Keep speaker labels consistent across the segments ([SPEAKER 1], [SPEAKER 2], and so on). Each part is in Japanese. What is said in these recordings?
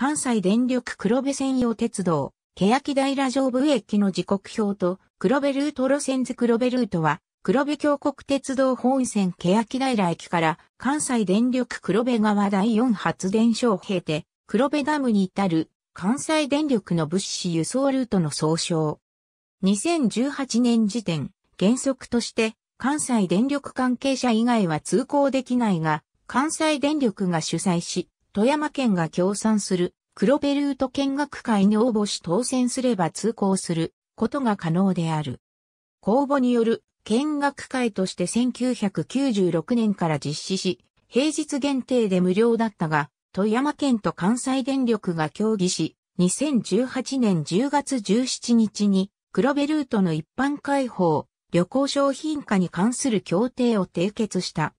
[SPEAKER 1] 関西電力黒部専用鉄道、欅平上部駅の時刻表と、黒部ルート路線図黒部ルートは、黒部峡谷鉄道本線欅平駅から関西電力黒部川第4発電所を経て、黒部ダムに至る関西電力の物資輸送ルートの総称。2018年時点、原則として関西電力関係者以外は通行できないが、関西電力が主催し、富山県が協賛する黒ベルート見学会に応募し当選すれば通行することが可能である。公募による見学会として1996年から実施し、平日限定で無料だったが、富山県と関西電力が協議し、2018年10月17日に黒ベルートの一般開放、旅行商品化に関する協定を締結した。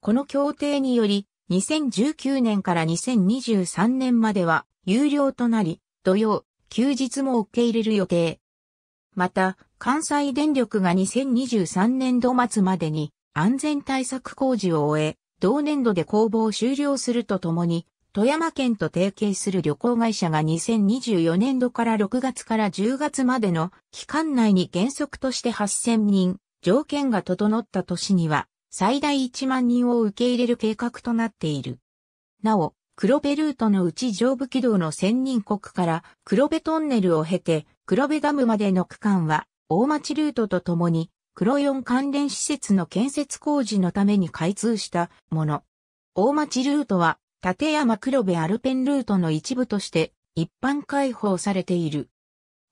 [SPEAKER 1] この協定により、2019年から2023年までは有料となり、土曜、休日も受け入れる予定。また、関西電力が2023年度末までに安全対策工事を終え、同年度で工房を終了するとともに、富山県と提携する旅行会社が2024年度から6月から10月までの期間内に原則として8000人、条件が整った年には最大1万人を受け入れる計画となっている。なお、黒部ルートのうち上部軌道の千人国から黒部トンネルを経て黒部ダムまでの区間は大町ルートとともに黒四関連施設の建設工事のために開通したもの。大町ルートは立山黒部アルペンルートの一部として一般開放されている。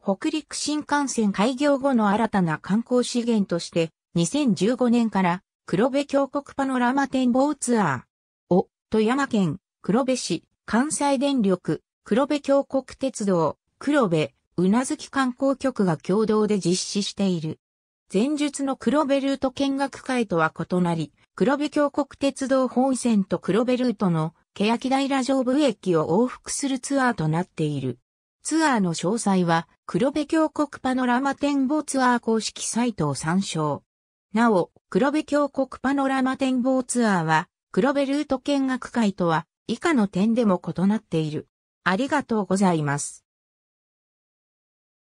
[SPEAKER 1] 北陸新幹線開業後の新たな観光資源として2015年から黒部峡谷パノラマ展望ツアー。お、富山県、黒部市、関西電力、黒部峡谷鉄道、黒部、うなずき観光局が共同で実施している。前述の黒部ルート見学会とは異なり、黒部峡谷鉄道本線と黒部ルートの欅平上部駅を往復するツアーとなっている。ツアーの詳細は、黒部峡谷パノラマ展望ツアー公式サイトを参照。なお、黒部峡谷パノラマ展望ツアーは、黒部ルート見学会とは、以下の点でも異なっている。ありがとうございます。